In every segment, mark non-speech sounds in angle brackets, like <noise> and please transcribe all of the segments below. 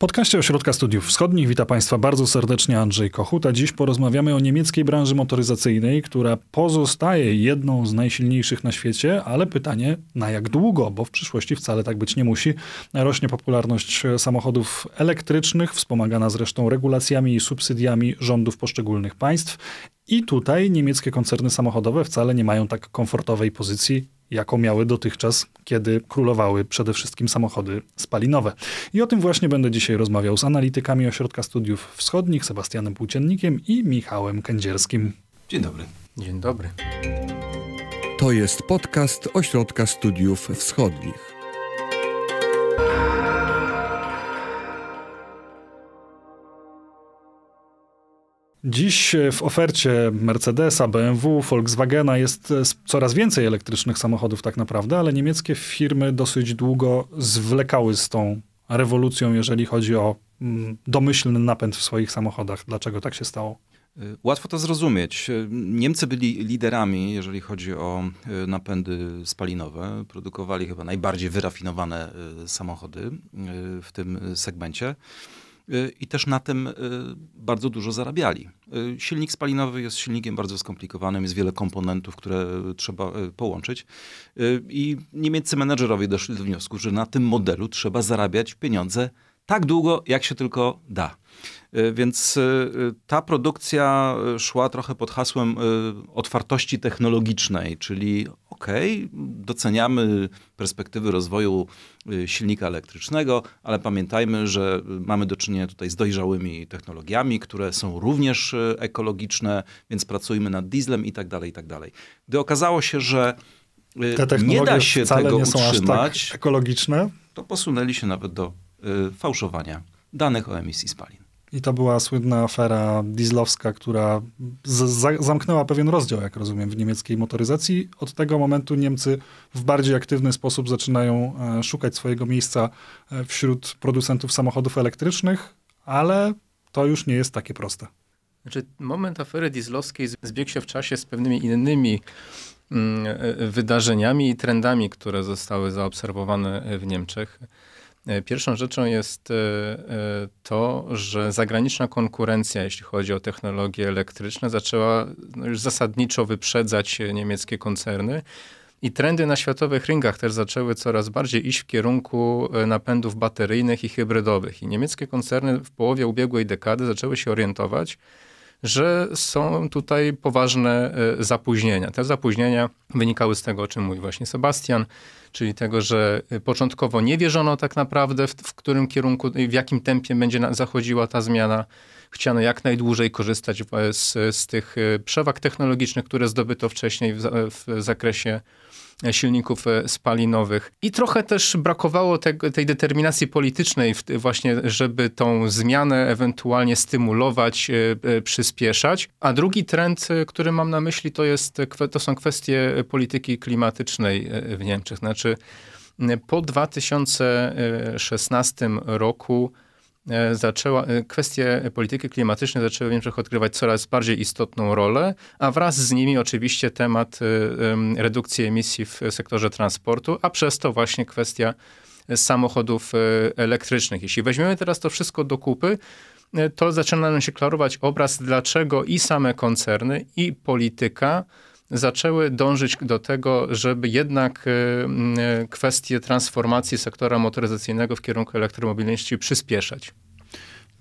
podcaście Ośrodka Studiów Wschodnich witam Państwa bardzo serdecznie Andrzej Kochuta. Dziś porozmawiamy o niemieckiej branży motoryzacyjnej, która pozostaje jedną z najsilniejszych na świecie, ale pytanie na jak długo, bo w przyszłości wcale tak być nie musi. Rośnie popularność samochodów elektrycznych, wspomagana zresztą regulacjami i subsydiami rządów poszczególnych państw. I tutaj niemieckie koncerny samochodowe wcale nie mają tak komfortowej pozycji jaką miały dotychczas, kiedy królowały przede wszystkim samochody spalinowe. I o tym właśnie będę dzisiaj rozmawiał z analitykami Ośrodka Studiów Wschodnich, Sebastianem Płóciennikiem i Michałem Kędzierskim. Dzień dobry. Dzień dobry. To jest podcast Ośrodka Studiów Wschodnich. Dziś e, w ofercie Mercedesa, BMW, Volkswagena jest e, coraz więcej elektrycznych samochodów tak naprawdę, ale niemieckie firmy dosyć długo zwlekały z tą rewolucją, jeżeli chodzi o mm, domyślny napęd w swoich samochodach. Dlaczego tak się stało? E, łatwo to zrozumieć. Niemcy byli liderami, jeżeli chodzi o napędy spalinowe. Produkowali chyba najbardziej wyrafinowane samochody w tym segmencie. Y, i też na tym y, bardzo dużo zarabiali. Y, silnik spalinowy jest silnikiem bardzo skomplikowanym, jest wiele komponentów, które trzeba połączyć. I niemieccy menedżerowie doszli do wniosku, że na tym modelu trzeba zarabiać pieniądze tak długo, jak się tylko da. Y, więc y, y, ta produkcja szła trochę pod hasłem otwartości technologicznej, czyli okej, okay, doceniamy perspektywy rozwoju silnika elektrycznego, ale pamiętajmy, że mamy do czynienia tutaj z dojrzałymi technologiami, które są również ekologiczne, więc pracujmy nad dieslem i tak dalej, i tak dalej. Gdy okazało się, że nie da się tego nie tak utrzymać, tak ekologiczne, to posunęli się nawet do fałszowania danych o emisji spalin. I to była słynna afera dieslowska, która zamknęła pewien rozdział, jak rozumiem, w niemieckiej motoryzacji. Od tego momentu Niemcy w bardziej aktywny sposób zaczynają e, szukać swojego miejsca e, wśród producentów samochodów elektrycznych, ale to już nie jest takie proste. Znaczy, moment afery dieslowskiej zbiegł się w czasie z pewnymi innymi mm, e, wydarzeniami i trendami, które zostały zaobserwowane w Niemczech. E, pierwszą rzeczą jest e, e, to, że zagraniczna konkurencja, jeśli chodzi o technologie elektryczne, zaczęła no, już zasadniczo wyprzedzać niemieckie koncerny. I trendy na światowych rynkach też zaczęły coraz bardziej iść w kierunku napędów bateryjnych i hybrydowych. I niemieckie koncerny w połowie ubiegłej dekady zaczęły się orientować, że są tutaj poważne e, zapóźnienia. Te zapóźnienia wynikały z tego, o czym mówi właśnie Sebastian, czyli tego, że e, początkowo nie wierzono tak naprawdę w, w którym kierunku, i e, w jakim tempie będzie zachodziła ta zmiana. Chciano jak najdłużej korzystać z, z tych przewag technologicznych, które zdobyto wcześniej w, w zakresie silników e, spalinowych. I trochę też brakowało te, tej determinacji politycznej właśnie, żeby tą zmianę ewentualnie stymulować, e, e, przyspieszać. A drugi trend, który mam na myśli, to, jest, to są kwestie polityki klimatycznej w Niemczech. Znaczy po 2016 roku E, zaczęła, e, kwestie polityki klimatycznej zaczęły w Niemczech odgrywać coraz bardziej istotną rolę, a wraz z nimi oczywiście temat e, redukcji emisji w sektorze transportu, a przez to właśnie kwestia samochodów elektrycznych. Jeśli weźmiemy teraz to wszystko do kupy, to zaczyna nam się klarować obraz, dlaczego i same koncerny, i polityka zaczęły dążyć do tego, żeby jednak e, e, kwestie transformacji sektora motoryzacyjnego w kierunku elektromobilności przyspieszać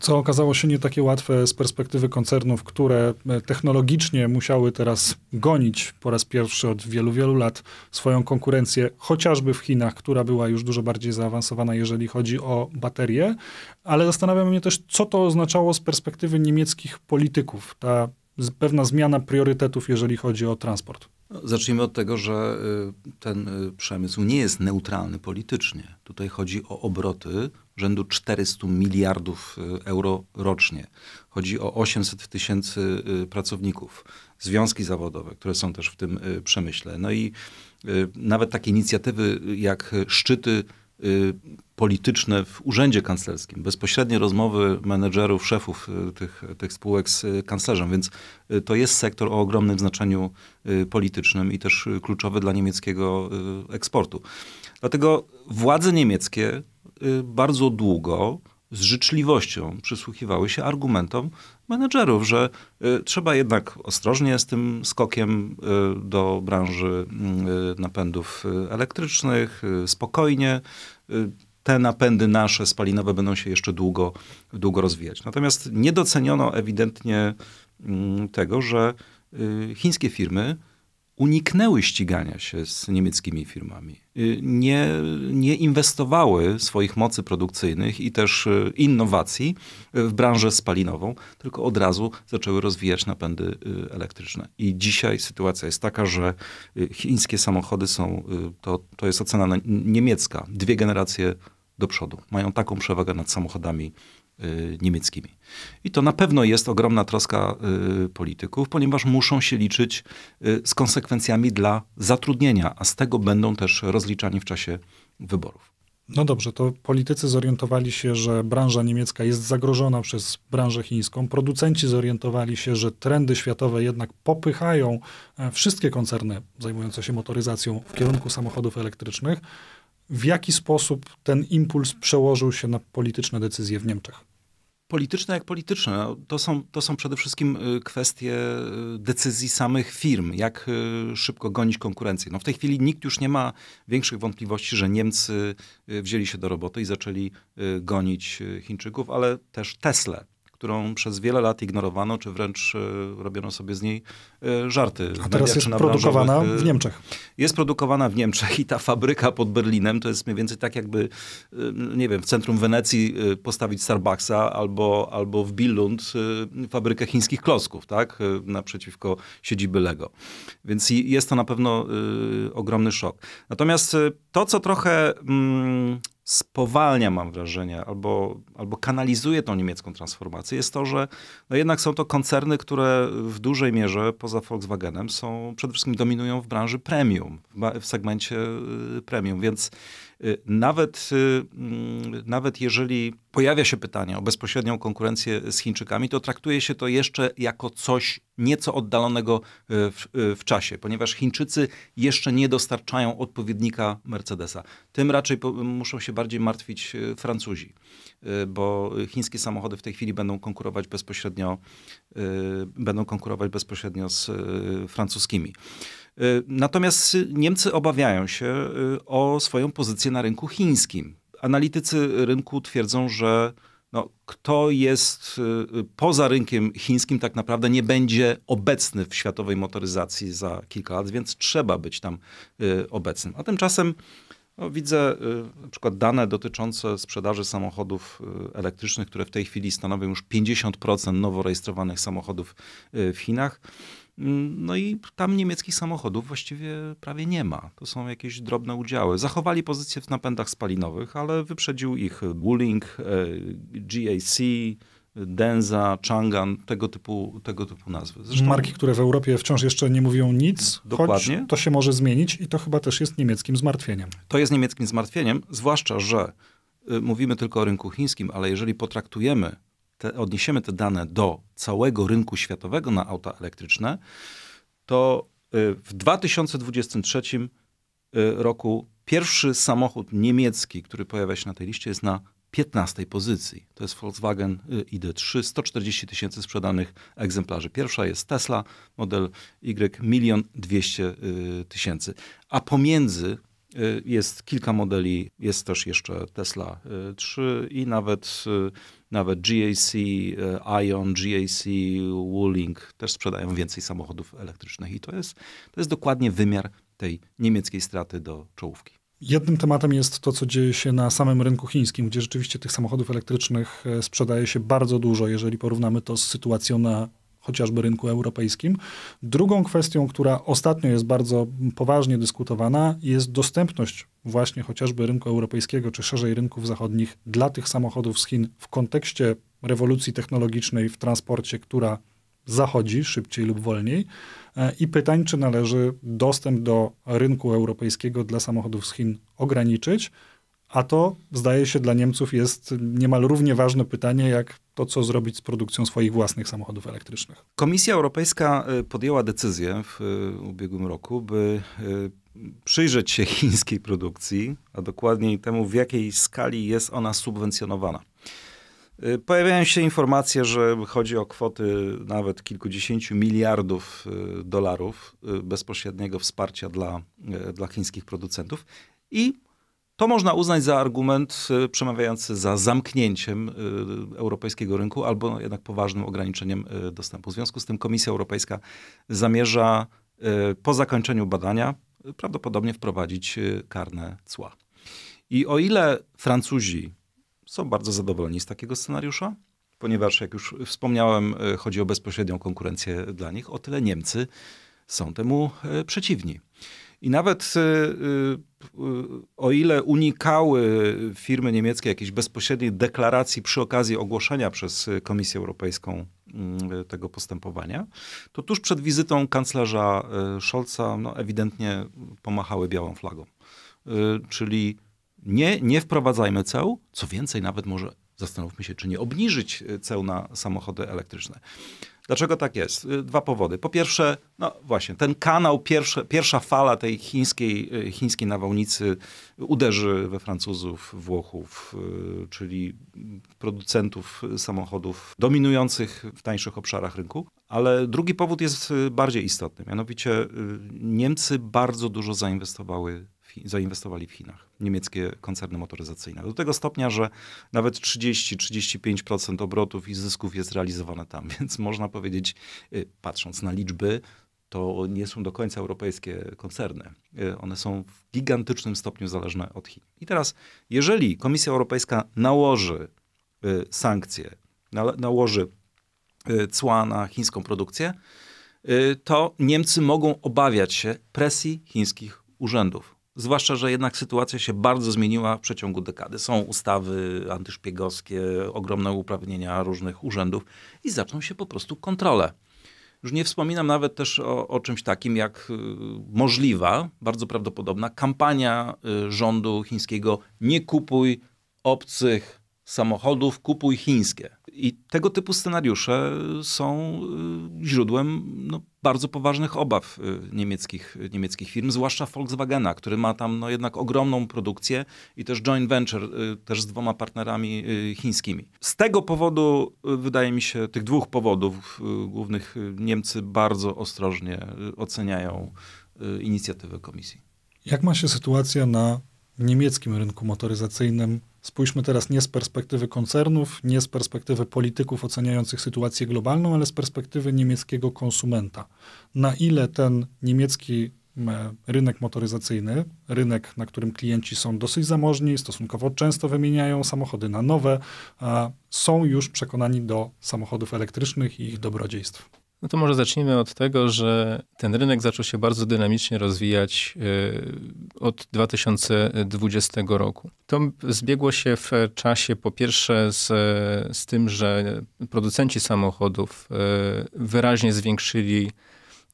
co okazało się nie takie łatwe z perspektywy koncernów, które e, technologicznie musiały teraz gonić po raz pierwszy od wielu, wielu lat swoją konkurencję, chociażby w Chinach, która była już dużo bardziej zaawansowana, jeżeli chodzi o baterie. Ale zastanawia mnie też, co to oznaczało z perspektywy niemieckich polityków, ta pewna zmiana priorytetów, jeżeli chodzi o transport. Zacznijmy od tego, że y, ten y, przemysł nie jest neutralny politycznie. Tutaj chodzi o obroty rzędu 400 miliardów y, euro rocznie. Chodzi o 800 tysięcy pracowników, związki zawodowe, które są też w tym przemyśle. No i nawet takie inicjatywy jak szczyty Y, polityczne w urzędzie kanclerskim, bezpośrednie rozmowy menedżerów, szefów y, tych, tych spółek z y, kanclerzem, więc to jest sektor o ogromnym znaczeniu politycznym i też kluczowy dla niemieckiego eksportu. Dlatego władze niemieckie bardzo długo z życzliwością przysłuchiwały się argumentom menedżerów, że y, trzeba jednak ostrożnie z tym skokiem y, do branży y, napędów y, elektrycznych, y, spokojnie. Y, te napędy nasze spalinowe będą się jeszcze długo, długo rozwijać. Natomiast nie doceniono ewidentnie mm, tego, że chińskie firmy uniknęły ścigania się z niemieckimi firmami. Y, nie, nie inwestowały swoich mocy produkcyjnych i też y, innowacji w branżę spalinową, tylko od razu zaczęły rozwijać napędy y, elektryczne. I dzisiaj sytuacja jest taka, że chińskie samochody są, to, to jest ocena niemiecka, dwie generacje do przodu. Mają taką przewagę nad samochodami Y, niemieckimi. I to na pewno jest ogromna troska y, polityków, ponieważ muszą się liczyć y, z konsekwencjami dla zatrudnienia, a z tego będą też rozliczani w czasie wyborów. No dobrze, to politycy zorientowali się, że branża niemiecka jest zagrożona przez branżę chińską. Producenci zorientowali się, że trendy światowe jednak popychają e, wszystkie koncerny zajmujące się motoryzacją w kierunku samochodów elektrycznych. W jaki sposób ten impuls przełożył się na polityczne decyzje w Niemczech? polityczne jak polityczne. No, to są, to są przede wszystkim y, kwestie y, decyzji samych firm, jak y, szybko gonić konkurencję. No w tej chwili nikt już nie ma większych wątpliwości, że Niemcy wzięli się do roboty i zaczęli gonić Chińczyków, ale też Tesla którą przez wiele lat ignorowano, czy wręcz e, robiono sobie z niej e, żarty. A teraz jest produkowana w e, Niemczech. Jest produkowana w Niemczech i ta fabryka pod Berlinem to jest mniej więcej tak jakby, nie wiem, w centrum Wenecji postawić Starbucksa albo, albo w Billund fabrykę chińskich klocków, tak, naprzeciwko siedziby Lego. Więc jest to na pewno ogromny szok. Natomiast to, co trochę... Mm, spowalnia, mam wrażenie, albo, albo kanalizuje tą niemiecką transformację, jest to, że no jednak są to koncerny, które w dużej mierze poza Volkswagenem są, przede wszystkim dominują w branży premium, w segmencie y, premium, więc Y, nawet, y, mm, nawet jeżeli pojawia się pytanie o bezpośrednią konkurencję z Chińczykami, to traktuje się to jeszcze jako coś nieco oddalonego y, w, w, czasie, ponieważ Chińczycy jeszcze nie dostarczają odpowiednika Mercedesa. Tym raczej po, muszą się bardziej martwić Francuzi, bo chińskie samochody w tej chwili będą konkurować bezpośrednio, będą konkurować bezpośrednio z francuskimi. E, natomiast Niemcy obawiają się e, o swoją pozycję na rynku chińskim. Analitycy rynku twierdzą, że no, kto jest e, poza rynkiem chińskim, tak naprawdę nie będzie obecny w światowej motoryzacji za kilka lat, więc trzeba być tam obecnym. A tymczasem no, widzę na przykład dane dotyczące sprzedaży samochodów elektrycznych, które w tej chwili stanowią już 50% nowo rejestrowanych samochodów w Chinach. No i tam niemieckich samochodów właściwie prawie nie ma. To są jakieś drobne udziały. Zachowali pozycję w napędach spalinowych, ale wyprzedził ich Wuling, e, GAC, Denza, Chang'an, tego typu, tego typu nazwy. Zresztą... Marki, które w Europie wciąż jeszcze nie mówią nic, Dokładnie. to się może zmienić i to chyba też jest niemieckim zmartwieniem. To jest niemieckim zmartwieniem, zwłaszcza, że y, mówimy tylko o rynku chińskim, ale jeżeli potraktujemy te, odniesiemy te dane do całego rynku światowego na auta elektryczne, to y, w 2023 y, roku pierwszy samochód niemiecki, który pojawia się na tej liście, jest na 15 pozycji. To jest Volkswagen y, ID3, 140 tysięcy sprzedanych egzemplarzy. Pierwsza jest Tesla, model Y, 1 200 tysięcy. A pomiędzy Y, jest kilka modeli, jest też jeszcze Tesla 3 y, i nawet, y, nawet GAC, Ion, GAC, Wuling też sprzedają więcej samochodów elektrycznych i to jest, to jest dokładnie wymiar tej niemieckiej straty do czołówki. Jednym tematem jest to, co dzieje się na samym rynku chińskim, gdzie rzeczywiście tych samochodów elektrycznych e, sprzedaje się bardzo dużo, jeżeli porównamy to z sytuacją na chociażby rynku europejskim. Drugą kwestią, która ostatnio jest bardzo poważnie dyskutowana, jest dostępność właśnie chociażby rynku europejskiego, czy szerzej rynków zachodnich dla tych samochodów z Chin w kontekście rewolucji technologicznej w transporcie, która zachodzi szybciej lub wolniej e, i pytań, czy należy dostęp do rynku europejskiego dla samochodów z Chin ograniczyć a to, zdaje się, dla Niemców jest niemal równie ważne pytanie, jak to, co zrobić z produkcją swoich własnych samochodów elektrycznych. Komisja Europejska y, podjęła decyzję y, w ubiegłym roku, by y, przyjrzeć się <laughs> chińskiej produkcji, a dokładniej temu, w jakiej skali jest ona subwencjonowana. Pojawiają się informacje, że chodzi o kwoty nawet kilkudziesięciu miliardów dolarów bezpośredniego wsparcia dla, dla chińskich producentów. I to można uznać za argument y, przemawiający za zamknięciem y, europejskiego rynku albo jednak poważnym ograniczeniem y, dostępu. W związku z tym Komisja Europejska zamierza po zakończeniu badania prawdopodobnie wprowadzić karne cła. I o ile Francuzi są bardzo zadowoleni z takiego scenariusza, ponieważ, jak już wspomniałem, chodzi o bezpośrednią konkurencję dla nich, o tyle Niemcy są temu przeciwni. I nawet y, y, y, o ile unikały firmy niemieckie jakiejś bezpośredniej deklaracji przy okazji ogłoszenia przez Komisję Europejską mm, tego postępowania, to tuż przed wizytą kanclerza Scholza no, ewidentnie pomachały białą flagą. Czyli nie, nie wprowadzajmy ceł, co więcej, nawet może zastanówmy się, czy nie obniżyć ceł na samochody elektryczne. Dlaczego tak jest? Y, dwa powody. Po pierwsze, no właśnie, ten kanał, pierwsze, pierwsza fala tej chińskiej, y, chińskiej nawałnicy uderzy we Francuzów, Włochów, y, czyli producentów samochodów dominujących w tańszych obszarach rynku. Ale drugi powód jest bardziej istotny, mianowicie Niemcy bardzo dużo zainwestowały zainwestowali w Chinach, niemieckie koncerny motoryzacyjne. Do tego stopnia, że nawet 30-35% obrotów i zysków jest realizowane tam, <laughs> więc można powiedzieć, y, patrząc na liczby, to nie są do końca europejskie koncerny. Y, one są w gigantycznym stopniu zależne od Chin. I teraz, jeżeli Komisja Europejska nałoży y, sankcje, nałoży cła na chińską produkcję, to Niemcy mogą obawiać się presji chińskich urzędów. Zwłaszcza, że jednak sytuacja się bardzo zmieniła w przeciągu dekady. Są ustawy antyszpiegowskie, ogromne uprawnienia różnych urzędów i zaczną się po prostu kontrole. Już nie wspominam nawet też o, o czymś takim jak y, możliwa, bardzo prawdopodobna kampania y, rządu chińskiego nie kupuj obcych samochodów kupuj chińskie. I tego typu scenariusze są y, źródłem no, bardzo poważnych obaw y, niemieckich, niemieckich firm, zwłaszcza Volkswagena, który ma tam no, jednak ogromną produkcję i też joint venture y, też z dwoma partnerami chińskimi. Z tego powodu, wydaje mi się, tych dwóch powodów głównych Niemcy bardzo ostrożnie oceniają inicjatywę komisji. Jak ma się sytuacja na niemieckim rynku motoryzacyjnym Spójrzmy teraz nie z perspektywy koncernów, nie z perspektywy polityków oceniających sytuację globalną, ale z perspektywy niemieckiego konsumenta. Na ile ten niemiecki rynek motoryzacyjny, rynek, na którym klienci są dosyć zamożni, stosunkowo często wymieniają samochody na nowe, są już przekonani do samochodów elektrycznych i ich dobrodziejstw. No to może zacznijmy od tego, że ten rynek zaczął się bardzo dynamicznie rozwijać e, od 2020 roku. To zbiegło się w czasie po pierwsze z, z tym, że producenci samochodów e, wyraźnie zwiększyli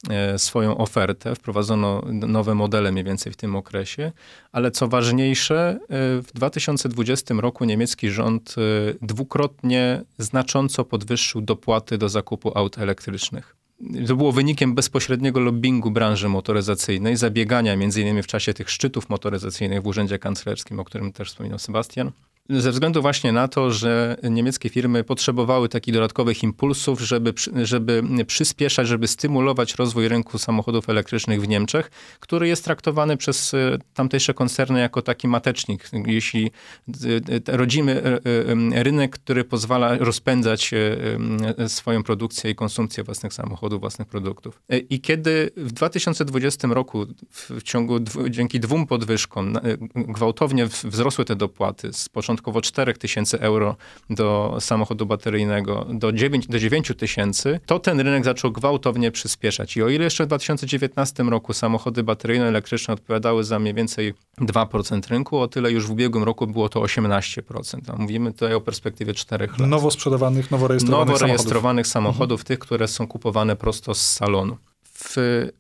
E, swoją ofertę, wprowadzono nowe modele mniej więcej w tym okresie, ale co ważniejsze, e, w 2020 roku niemiecki rząd e, dwukrotnie znacząco podwyższył dopłaty do zakupu aut elektrycznych. To było wynikiem bezpośredniego lobbingu branży motoryzacyjnej, zabiegania między innymi w czasie tych szczytów motoryzacyjnych w Urzędzie kancelarskim, o którym też wspominał Sebastian, ze względu właśnie na to, że niemieckie firmy potrzebowały takich dodatkowych impulsów, żeby, żeby przyspieszać, żeby stymulować rozwój rynku samochodów elektrycznych w Niemczech, który jest traktowany przez e, tamtejsze koncerny jako taki matecznik. Jeśli e, e, rodzimy rynek, który pozwala rozpędzać swoją produkcję i konsumpcję własnych samochodów, własnych produktów. I kiedy w 2020 roku w ciągu dzięki dwóm podwyżkom gwałtownie wzrosły te dopłaty z początku początkowo 4 tysięcy euro do samochodu bateryjnego do 9, do tysięcy, to ten rynek zaczął gwałtownie przyspieszać. I o ile jeszcze w 2019 roku samochody bateryjno-elektryczne odpowiadały za mniej więcej 2% rynku, o tyle już w ubiegłym roku było to 18%. A mówimy tutaj o perspektywie 4 lat. Nowo sprzedawanych, nowo rejestrowanych, nowo rejestrowanych samochodów, samochodów tych, które są kupowane prosto z salonu. W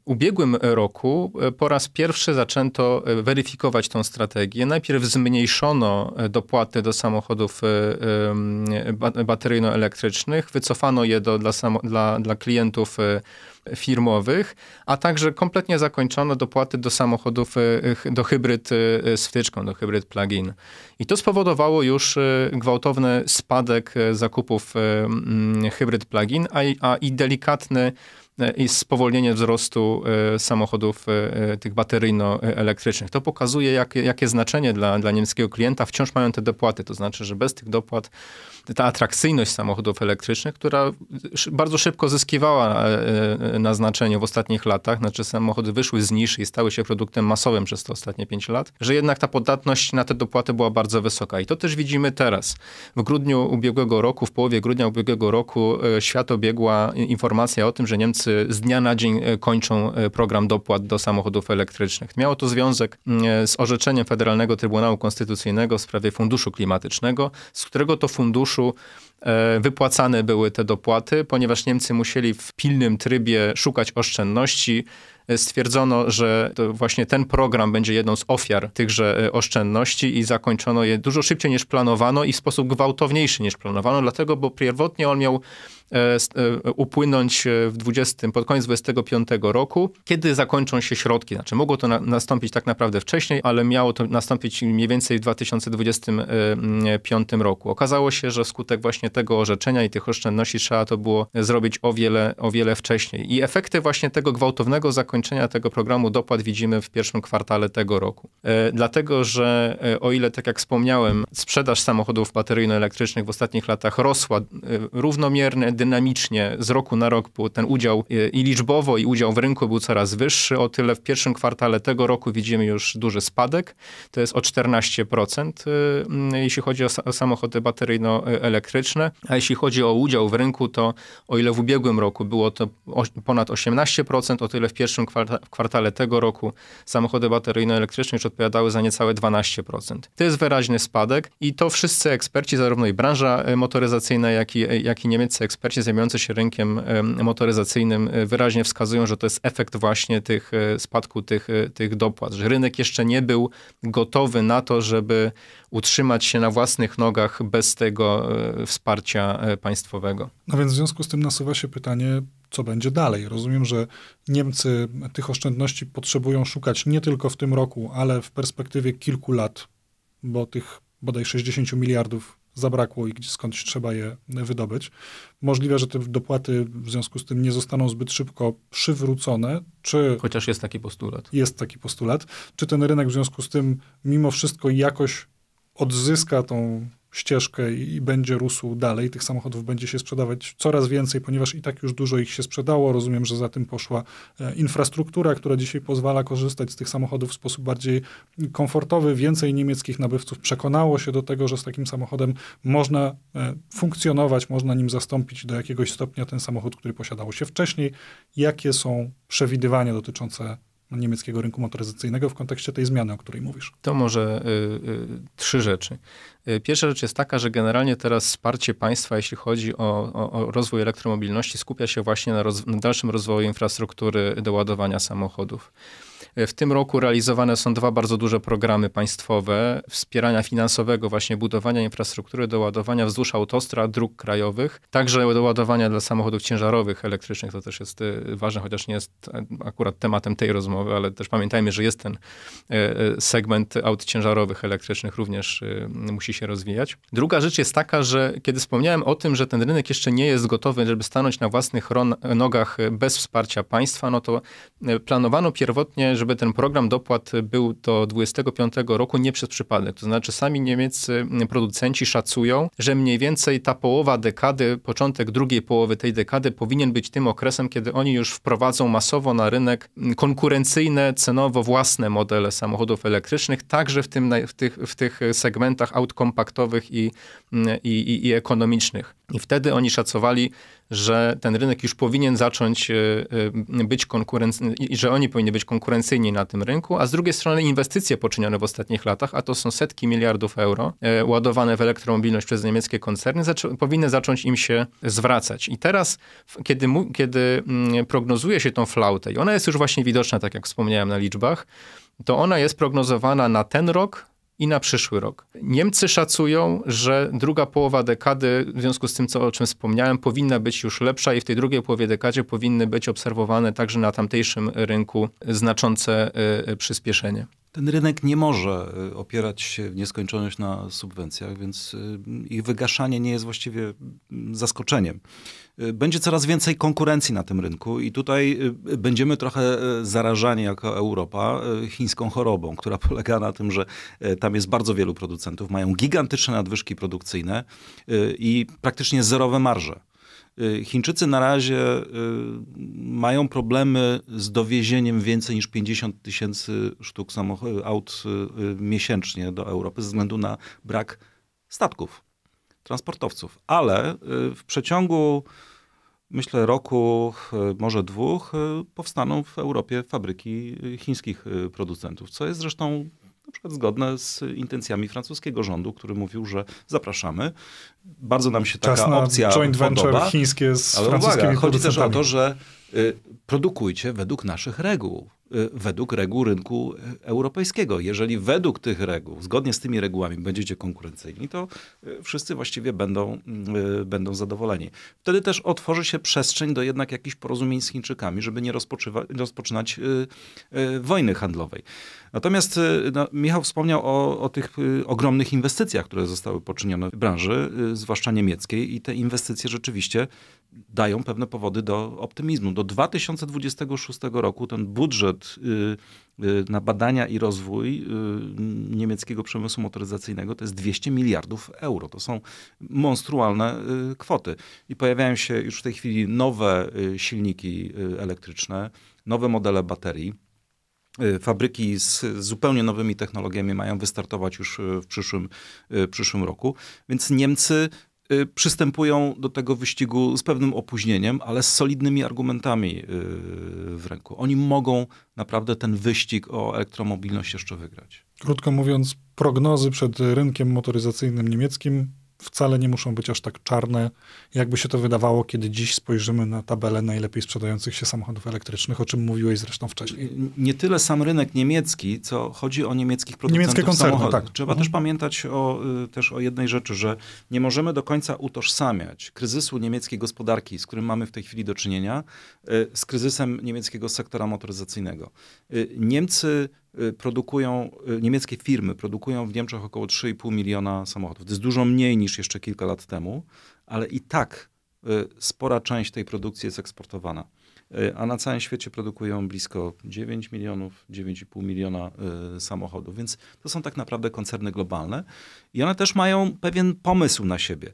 ubiegłym roku e, po raz pierwszy zaczęto e, weryfikować tą strategię. Najpierw zmniejszono e, dopłaty do samochodów bateryjno-elektrycznych, wycofano je do, dla, dla, dla klientów firmowych, a także kompletnie zakończono dopłaty do samochodów, do hybryd z wtyczką, do hybryd plug-in. I to spowodowało już gwałtowny spadek zakupów hybryd plug-in, a, a i delikatny i spowolnienie wzrostu e, samochodów e, e, tych bateryjno-elektrycznych. To pokazuje, jak, jakie znaczenie dla, dla niemieckiego klienta wciąż mają te dopłaty. To znaczy, że bez tych dopłat ta atrakcyjność samochodów elektrycznych, która bardzo szybko zyskiwała na znaczeniu w ostatnich latach, znaczy samochody wyszły z niszy i stały się produktem masowym przez te ostatnie 5 lat, że jednak ta podatność na te dopłaty była bardzo wysoka. I to też widzimy teraz. W grudniu ubiegłego roku, w połowie grudnia ubiegłego roku świat obiegła informacja o tym, że Niemcy z dnia na dzień e, kończą e, program dopłat do samochodów elektrycznych. Miało to związek mm, e, z orzeczeniem Federalnego Trybunału Konstytucyjnego w sprawie Funduszu Klimatycznego, z którego to funduszu wypłacane były te dopłaty, ponieważ Niemcy musieli w pilnym trybie szukać oszczędności. Stwierdzono, że właśnie ten program będzie jedną z ofiar tychże oszczędności i zakończono je dużo szybciej niż planowano i w sposób gwałtowniejszy niż planowano, dlatego, bo pierwotnie on miał E, e, upłynąć e, w 20, pod koniec 25 roku, kiedy zakończą się środki. Znaczy mogło to na, nastąpić tak naprawdę wcześniej, ale miało to nastąpić mniej więcej w 2025 roku. Okazało się, że wskutek właśnie tego orzeczenia i tych oszczędności trzeba to było zrobić o wiele, o wiele wcześniej. I efekty właśnie tego gwałtownego zakończenia tego programu dopłat widzimy w pierwszym kwartale tego roku. Dlatego, że o ile, tak jak wspomniałem, sprzedaż samochodów bateryjno-elektrycznych w ostatnich latach rosła równomiernie, dynamicznie z roku na rok ten udział y, i liczbowo, i udział w rynku był coraz wyższy. O tyle w pierwszym kwartale tego roku widzimy już duży spadek. To jest o 14%, y, mm, jeśli chodzi o samochody bateryjno-elektryczne. A jeśli chodzi o udział w rynku, to o ile w ubiegłym roku było to ponad 18%, o tyle w pierwszym kwartale tego roku samochody bateryjno-elektryczne już odpowiadały za niecałe 12%. To jest wyraźny spadek i to wszyscy eksperci, zarówno i branża y, motoryzacyjna, jak i, jak i niemieccy eksperci, eksperci zajmujący się rynkiem motoryzacyjnym e, wyraźnie wskazują, że to jest efekt właśnie tych e, spadku tych, e, tych dopłat, że rynek jeszcze nie był gotowy na to, żeby utrzymać się na własnych nogach bez tego wsparcia państwowego. No więc w związku z tym nasuwa się pytanie, co będzie dalej. Rozumiem, że Niemcy tych oszczędności potrzebują szukać nie tylko w tym roku, ale w perspektywie kilku lat, bo tych bodaj 60 miliardów zabrakło i gdzie skądś trzeba je wydobyć. Możliwe, że te dopłaty w związku z tym nie zostaną zbyt szybko przywrócone, czy... Chociaż jest taki postulat. Jest taki postulat. Czy ten rynek w związku z tym mimo wszystko jakoś odzyska tą ścieżkę i będzie rósł dalej. Tych samochodów będzie się sprzedawać coraz więcej, ponieważ i tak już dużo ich się sprzedało. Rozumiem, że za tym poszła e, infrastruktura, która dzisiaj pozwala korzystać z tych samochodów w sposób bardziej komfortowy. Więcej niemieckich nabywców przekonało się do tego, że z takim samochodem można e, funkcjonować, można nim zastąpić do jakiegoś stopnia ten samochód, który posiadało się wcześniej. Jakie są przewidywania dotyczące niemieckiego rynku motoryzacyjnego w kontekście tej zmiany, o której mówisz? To może y, y, trzy rzeczy. Y, pierwsza rzecz jest taka, że generalnie teraz wsparcie państwa, jeśli chodzi o, o, o rozwój elektromobilności, skupia się właśnie na, roz, na dalszym rozwoju infrastruktury do ładowania samochodów. W tym roku realizowane są dwa bardzo duże programy państwowe wspierania finansowego właśnie budowania infrastruktury do ładowania wzdłuż autostrad, dróg krajowych, także do ładowania dla samochodów ciężarowych elektrycznych. To też jest y, ważne, chociaż nie jest y, akurat tematem tej rozmowy, ale też pamiętajmy, że jest ten y, segment aut ciężarowych elektrycznych również musi się rozwijać. Druga rzecz jest taka, że kiedy wspomniałem o tym, że ten rynek jeszcze nie jest gotowy, żeby stanąć na własnych nogach bez wsparcia państwa, no to planowano pierwotnie, że żeby ten program dopłat był do 25 roku nie przez przypadek. To znaczy sami niemieccy producenci szacują, że mniej więcej ta połowa dekady, początek drugiej połowy tej dekady powinien być tym okresem, kiedy oni już wprowadzą masowo na rynek konkurencyjne cenowo własne modele samochodów elektrycznych, także w, tym, w, tych, w tych segmentach aut kompaktowych i, i, i, i ekonomicznych. I wtedy oni szacowali że ten rynek już powinien zacząć e, e, być konkurencyjny, że oni powinni być konkurencyjni na tym rynku, a z drugiej strony inwestycje poczynione w ostatnich latach, a to są setki miliardów euro, e, ładowane w elektromobilność przez niemieckie koncerny, powinny zacząć im się zwracać. I teraz, kiedy, kiedy mm, prognozuje się tą flautę, i ona jest już właśnie widoczna, tak jak wspomniałem na liczbach, to ona jest prognozowana na ten rok, i na przyszły rok. Niemcy szacują, że druga połowa dekady, w związku z tym, co, o czym wspomniałem, powinna być już lepsza i w tej drugiej połowie dekadzie powinny być obserwowane także na tamtejszym rynku znaczące y, y, przyspieszenie. Ten rynek nie może y, opierać się w nieskończoność na subwencjach, więc ich wygaszanie nie jest właściwie mm, zaskoczeniem. Y, będzie coraz więcej konkurencji na tym rynku i tutaj y, będziemy trochę y, zarażani jako Europa chińską chorobą, która <laughs> polega na tym, że tam jest bardzo wielu producentów, mają gigantyczne nadwyżki produkcyjne i praktycznie zerowe marże. Chińczycy na razie mają problemy z dowiezieniem więcej niż 50 tysięcy sztuk samochodów, aut miesięcznie do Europy ze względu na brak statków transportowców. Ale y, w przeciągu myślę roku, y, może dwóch, y, powstaną w Europie fabryki chińskich producentów, co jest zresztą na przykład zgodne z intencjami francuskiego rządu, który mówił, że zapraszamy. Bardzo nam się taka na opcja joint venture chińskie z ale uwaga, chodzi też o to, że produkujcie według naszych reguł. Y, według reguł rynku europejskiego. Jeżeli według tych reguł, zgodnie z tymi regułami będziecie konkurencyjni, to y, wszyscy właściwie będą, y, będą zadowoleni. Wtedy też otworzy się przestrzeń do jednak jakichś porozumień z Chińczykami, żeby nie rozpoczynać wojny handlowej. Natomiast no, Michał wspomniał o, o tych ogromnych inwestycjach, które zostały poczynione w branży, zwłaszcza niemieckiej i te inwestycje rzeczywiście dają pewne powody do optymizmu. Do 2026 roku ten budżet budżet y, y, na badania i rozwój y, niemieckiego przemysłu motoryzacyjnego to jest 200 miliardów euro. To są monstrualne kwoty. I pojawiają się już w tej chwili nowe silniki elektryczne, nowe modele baterii. Fabryki z zupełnie nowymi technologiami mają wystartować już w przyszłym, w przyszłym roku. Więc Niemcy Y, przystępują do tego wyścigu z pewnym opóźnieniem, ale z solidnymi argumentami y, w ręku. Oni mogą naprawdę ten wyścig o elektromobilność jeszcze wygrać. Krótko mówiąc, prognozy przed rynkiem motoryzacyjnym niemieckim wcale nie muszą być aż tak czarne, jakby się to wydawało, kiedy dziś spojrzymy na tabelę najlepiej sprzedających się samochodów elektrycznych, o czym mówiłeś zresztą wcześniej. Y, nie tyle sam rynek niemiecki, co chodzi o niemieckich producentów Niemieckie koncerny, samochodów. Tak. Trzeba mhm. też pamiętać o, y, też o jednej rzeczy, że nie możemy do końca utożsamiać kryzysu niemieckiej gospodarki, z którym mamy w tej chwili do czynienia, y, z kryzysem niemieckiego sektora motoryzacyjnego. Niemcy Y, produkują, y, niemieckie firmy produkują w Niemczech około 3,5 miliona samochodów. To jest dużo mniej niż jeszcze kilka lat temu, ale i tak y, spora część tej produkcji jest eksportowana. A na całym świecie produkują blisko 9 milionów, 9,5 miliona samochodów. Więc to są tak naprawdę koncerny globalne i one też mają pewien pomysł na siebie.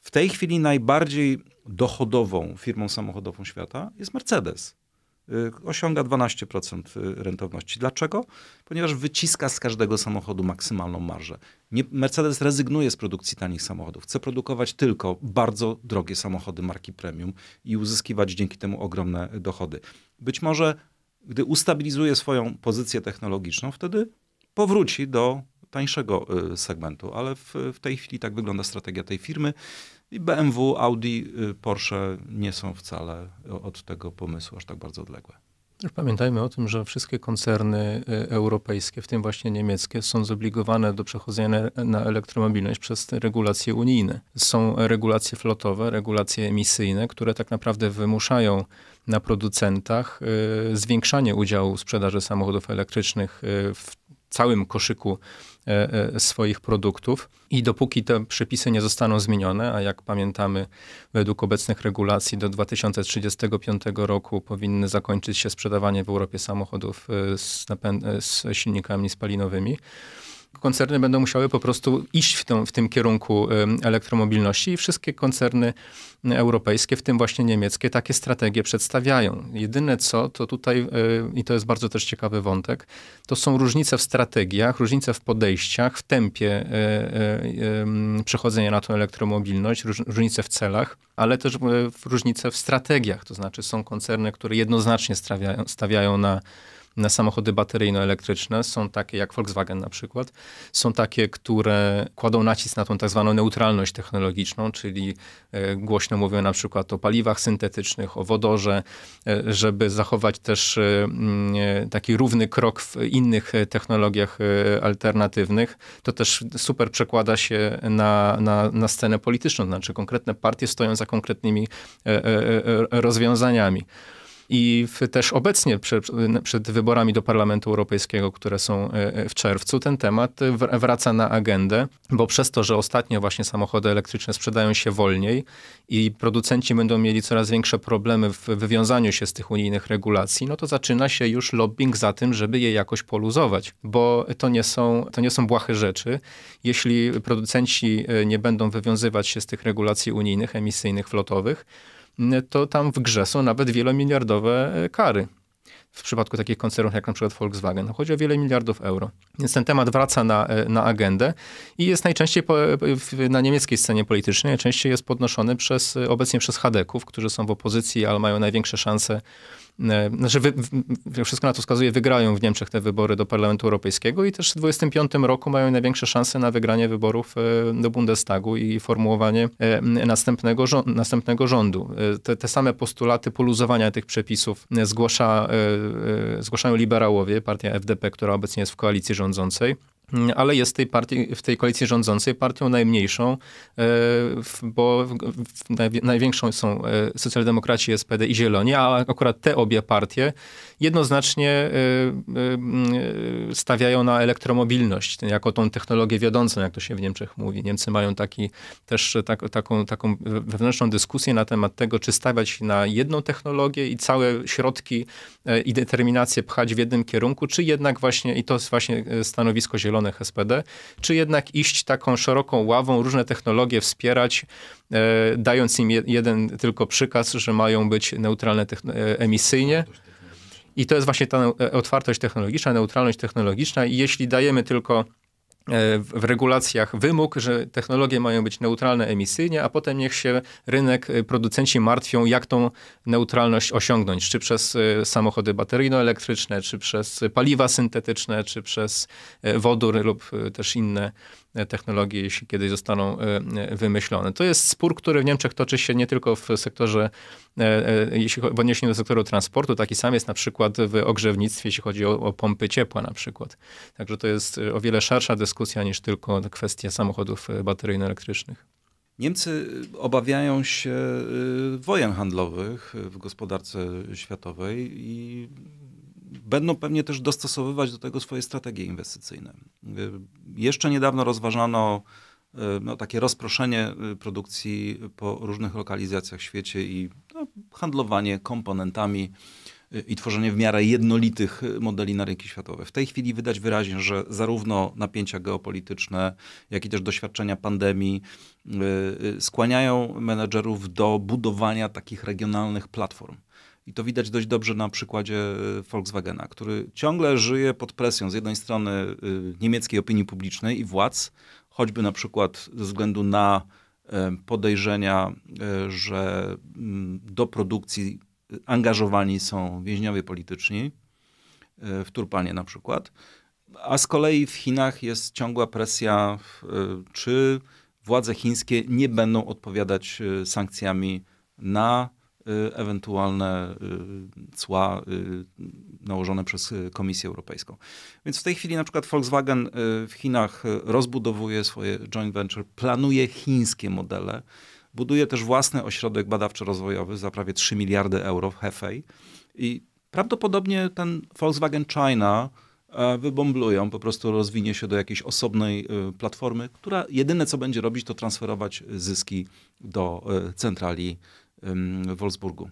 W tej chwili najbardziej dochodową firmą samochodową świata jest Mercedes. Y, osiąga 12% y, rentowności. Dlaczego? Ponieważ wyciska z każdego samochodu maksymalną marżę. Nie, Mercedes rezygnuje z produkcji tanich samochodów. Chce produkować tylko bardzo drogie samochody marki premium i uzyskiwać dzięki temu ogromne dochody. Być może, gdy ustabilizuje swoją pozycję technologiczną, wtedy powróci do tańszego y, segmentu, ale w, w tej chwili tak wygląda strategia tej firmy. I BMW, Audi, y, Porsche nie są wcale od tego pomysłu aż tak bardzo odległe. pamiętajmy o tym, że wszystkie koncerny y, europejskie, w tym właśnie niemieckie, są zobligowane do przechodzenia na elektromobilność przez regulacje unijne. Są regulacje flotowe, regulacje emisyjne, które tak naprawdę wymuszają na producentach y, zwiększanie udziału sprzedaży samochodów elektrycznych w całym koszyku e, e, swoich produktów. I dopóki te przepisy nie zostaną zmienione, a jak pamiętamy, według obecnych regulacji do 2035 roku powinny zakończyć się sprzedawanie w Europie samochodów e, z, z silnikami spalinowymi, koncerny będą musiały po prostu iść w, w tym kierunku elektromobilności i wszystkie koncerny europejskie, w tym właśnie niemieckie, takie strategie przedstawiają. Jedyne co, to tutaj, e, i to jest bardzo też ciekawy wątek, to są różnice w strategiach, różnice w podejściach, w tempie e, e, przechodzenia na tą elektromobilność, różnice w celach, ale też różnice w strategiach. To znaczy są koncerny, które jednoznacznie stawiają, stawiają na na samochody bateryjno-elektryczne. Są takie jak Volkswagen na przykład. Są takie, które kładą nacisk na tą tak zwaną neutralność technologiczną, czyli e, głośno mówią na przykład o paliwach syntetycznych, o wodorze, e, żeby zachować też e, mm, taki równy krok w innych technologiach alternatywnych. To też super przekłada się na, na, na scenę polityczną, znaczy konkretne partie stoją za konkretnymi rozwiązaniami. I w, też obecnie przed, przed wyborami do Parlamentu Europejskiego, które są e, e, w czerwcu, ten temat wraca na agendę, bo przez to, że ostatnio właśnie samochody elektryczne sprzedają się wolniej i producenci będą mieli coraz większe problemy w wywiązaniu się z tych unijnych regulacji, no to zaczyna się już lobbying za tym, żeby je jakoś poluzować, bo to nie są, to nie są błahe rzeczy. Jeśli producenci e, nie będą wywiązywać się z tych regulacji unijnych, emisyjnych, flotowych, to tam w grze są nawet wielomiliardowe e, kary w przypadku takich koncernów jak na przykład Volkswagen. Chodzi o wiele miliardów euro. Więc ten temat wraca na, e, na agendę i jest najczęściej po, e, na niemieckiej scenie politycznej, najczęściej jest podnoszony przez, obecnie przez Hadeków, którzy są w opozycji, ale mają największe szanse E, znaczy wy, wszystko na to wskazuje, wygrają w Niemczech te wybory do Parlamentu Europejskiego i też w 2025 roku mają największe szanse na wygranie wyborów e, do Bundestagu i formułowanie e, następnego, następnego rządu. Te, te same postulaty poluzowania tych przepisów zgłasza, zgłaszają liberałowie, partia FDP, która obecnie jest w koalicji rządzącej ale jest tej partii, w tej koalicji rządzącej partią najmniejszą, e, bo największą są e, socjaldemokraci, SPD i Zieloni, a akurat te obie partie jednoznacznie y, y, y, stawiają na elektromobilność jako tą technologię wiodącą, jak to się w Niemczech mówi. Niemcy mają taki, też tak, taką, taką wewnętrzną dyskusję na temat tego, czy stawiać na jedną technologię i całe środki e, i determinację pchać w jednym kierunku, czy jednak właśnie, i to jest właśnie e, stanowisko Zielonych SPD, czy jednak iść taką szeroką ławą, różne technologie wspierać, e, dając im jeden tylko przykaz, że mają być neutralne emisyjnie. I to jest właśnie ta e, otwartość technologiczna, neutralność technologiczna. I jeśli dajemy tylko e, w regulacjach wymóg, że technologie mają być neutralne emisyjnie, a potem niech się rynek, e, producenci martwią, jak tą neutralność osiągnąć, czy przez samochody bateryjno-elektryczne, czy przez paliwa syntetyczne, czy przez wodór lub też inne technologie, jeśli kiedyś zostaną e, e, wymyślone. To jest spór, który w Niemczech toczy się nie tylko w sektorze, e, jeśli w odniesieniu do sektoru transportu, taki sam jest na przykład w ogrzewnictwie, jeśli chodzi o, o pompy ciepła na przykład. Także to jest o wiele szersza dyskusja niż tylko kwestia samochodów bateryjno-elektrycznych. Niemcy obawiają się wojen handlowych w gospodarce światowej i będą pewnie też dostosowywać do tego swoje strategie inwestycyjne. Y, jeszcze niedawno rozważano y, no, takie rozproszenie y, produkcji po różnych lokalizacjach w świecie i no, handlowanie komponentami i tworzenie w miarę jednolitych modeli na rynki światowe. W tej chwili widać wyraźnie, że zarówno napięcia geopolityczne, jak i też doświadczenia pandemii skłaniają menedżerów do budowania takich regionalnych platform. I to widać dość dobrze na przykładzie y, Volkswagena, który ciągle żyje pod presją z jednej strony y, niemieckiej opinii publicznej i władz, choćby na przykład ze względu na y, podejrzenia, że mm, do produkcji angażowani są więźniowie polityczni, w Turpanie na przykład. A z kolei w Chinach jest ciągła presja, czy władze chińskie nie będą odpowiadać sankcjami na Y, ewentualne y, cła y, nałożone przez Komisję Europejską. Więc w tej chwili na przykład Volkswagen w Chinach rozbudowuje swoje joint venture, planuje chińskie modele, buduje też własny ośrodek badawczo-rozwojowy za prawie 3 miliardy euro w Hefei i prawdopodobnie ten Volkswagen China e, wybomblują, po prostu rozwinie się do jakiejś osobnej platformy, która jedyne co będzie robić, to transferować zyski do e, centrali w Wolfsburgu.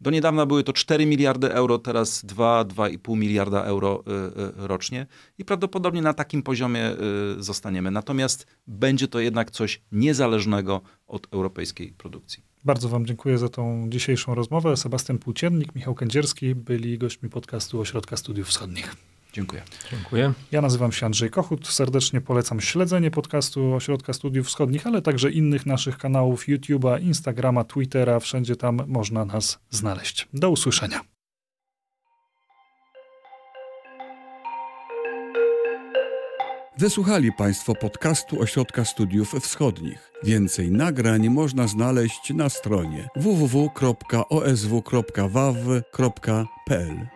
Do niedawna były to 4 miliardy euro, teraz 2-2,5 miliarda euro y, y, rocznie i prawdopodobnie na takim poziomie y, zostaniemy. Natomiast będzie to jednak coś niezależnego od europejskiej produkcji. Bardzo Wam dziękuję za tą dzisiejszą rozmowę. Sebastian Płóciennik, Michał Kędzierski byli gośćmi podcastu Ośrodka Studiów Wschodnich. Dziękuję. Dziękuję. Ja nazywam się Andrzej Kochut. Serdecznie polecam śledzenie podcastu Ośrodka Studiów Wschodnich, ale także innych naszych kanałów YouTube'a, Instagrama, Twittera. Wszędzie tam można nas znaleźć. Do usłyszenia. Wysłuchali Państwo podcastu Ośrodka Studiów Wschodnich. Więcej nagrań można znaleźć na stronie www.osw.waw.pl.